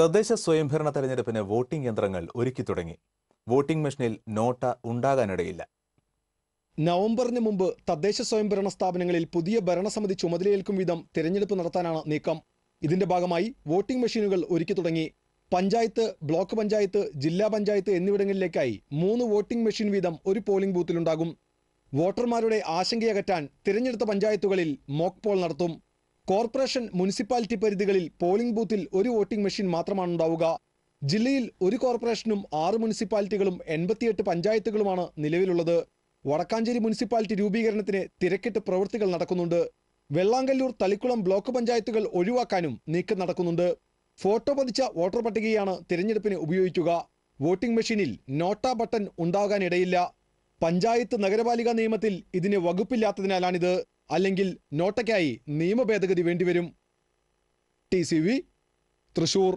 തദ്ദേശ സ്വയംഭരണ തെരഞ്ഞെടുപ്പിന് വോട്ടിംഗ് യന്ത്രങ്ങൾ ഒരുക്കി തുടങ്ങി വോട്ടിംഗ് മെഷീനിൽ നോട്ട ഉണ്ടാകാനിടയില്ല നവംബറിന് മുമ്പ് തദ്ദേശ സ്വയംഭരണ സ്ഥാപനങ്ങളിൽ പുതിയ ഭരണസമിതി ചുമതലയേൽക്കും വിധം തിരഞ്ഞെടുപ്പ് നടത്താനാണ് നീക്കം ഇതിന്റെ ഭാഗമായി വോട്ടിംഗ് മെഷീനുകൾ ഒരുക്കി തുടങ്ങി പഞ്ചായത്ത് ബ്ലോക്ക് പഞ്ചായത്ത് ജില്ലാ പഞ്ചായത്ത് എന്നിവിടങ്ങളിലേക്കായി മൂന്ന് വോട്ടിംഗ് മെഷീൻ വീതം ഒരു പോളിംഗ് ബൂത്തിലുണ്ടാകും വോട്ടർമാരുടെ ആശങ്കയകറ്റാൻ തിരഞ്ഞെടുത്ത പഞ്ചായത്തുകളിൽ മോക്ക് പോൾ നടത്തും കോർപ്പറേഷൻ മുനിസിപ്പാലിറ്റി പരിധികളിൽ പോളിംഗ് ബൂത്തിൽ ഒരു വോട്ടിംഗ് മെഷീൻ മാത്രമാണുണ്ടാവുക ജില്ലയിൽ ഒരു കോർപ്പറേഷനും ആറ് മുനിസിപ്പാലിറ്റികളും എൺപത്തിയെട്ട് പഞ്ചായത്തുകളുമാണ് നിലവിലുള്ളത് വടക്കാഞ്ചേരി മുനിസിപ്പാലിറ്റി രൂപീകരണത്തിന് തിരക്കിട്ട് പ്രവൃത്തികൾ നടക്കുന്നുണ്ട് വെള്ളാങ്കല്ലൂർ തളിക്കുളം ബ്ലോക്ക് പഞ്ചായത്തുകൾ ഒഴിവാക്കാനും നീക്കം നടക്കുന്നുണ്ട് ഫോട്ടോ പതിച്ച വോട്ടർ പട്ടികയാണ് തിരഞ്ഞെടുപ്പിന് ഉപയോഗിക്കുക വോട്ടിംഗ് മെഷീനിൽ നോട്ട ബട്ടൺ ഉണ്ടാകാനിടയില്ല പഞ്ചായത്ത് നഗരപാലിക നിയമത്തിൽ ഇതിന് വകുപ്പില്ലാത്തതിനാലാണിത് അല്ലെങ്കിൽ നോട്ടയ്ക്കായി നിയമഭേദഗതി വേണ്ടിവരും ടി സി വി തൃശൂർ